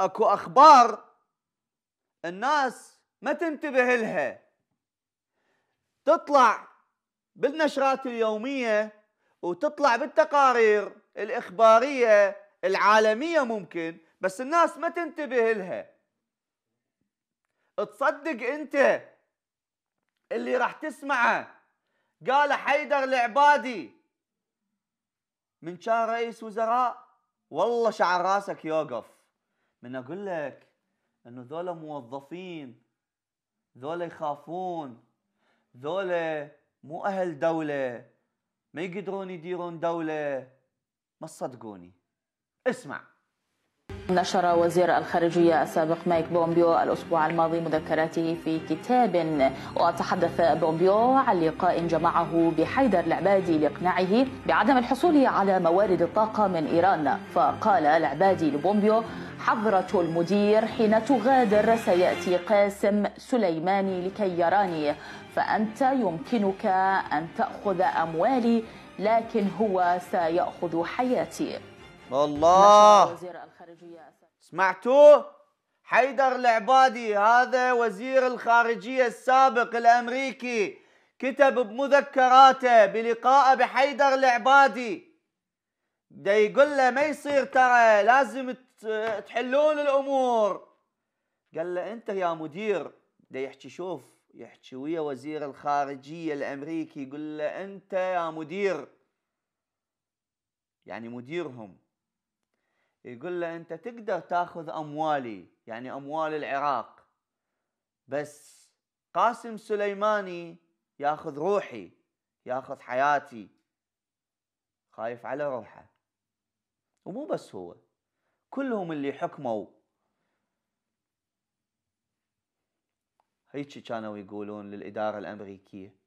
اكو اخبار الناس ما تنتبه لها تطلع بالنشرات اليوميه وتطلع بالتقارير الاخباريه العالميه ممكن بس الناس ما تنتبه لها تصدق انت اللي راح تسمعه قال حيدر العبادي من شان رئيس وزراء والله شعر راسك يوقف من اقول لك انه ذولا موظفين ذولا يخافون ذولا مو اهل دوله ما يقدرون يديرون دوله ما تصدقوني اسمع نشر وزير الخارجية السابق مايك بومبيو الأسبوع الماضي مذكراته في كتاب وتحدث بومبيو عن لقاء جمعه بحيدر العبادي لإقناعه بعدم الحصول على موارد الطاقة من إيران فقال العبادي لبومبيو حضرة المدير حين تغادر سيأتي قاسم سليماني لكي يراني فأنت يمكنك أن تأخذ أموالي لكن هو سيأخذ حياتي الله وزير الخارجية سمعتوه؟ حيدر العبادي هذا وزير الخارجية السابق الأمريكي كتب بمذكراته بلقائه بحيدر العبادي دا يقول له ما يصير ترى لازم تحلون الأمور قال له أنت يا مدير دا يحكي شوف يحكي ويا وزير الخارجية الأمريكي يقول له أنت يا مدير يعني مديرهم يقول له انت تقدر تاخذ اموالي يعني اموال العراق بس قاسم سليماني ياخذ روحي ياخذ حياتي خايف على روحه ومو بس هو كلهم اللي حكموا هيك كانوا يقولون للإدارة الأمريكية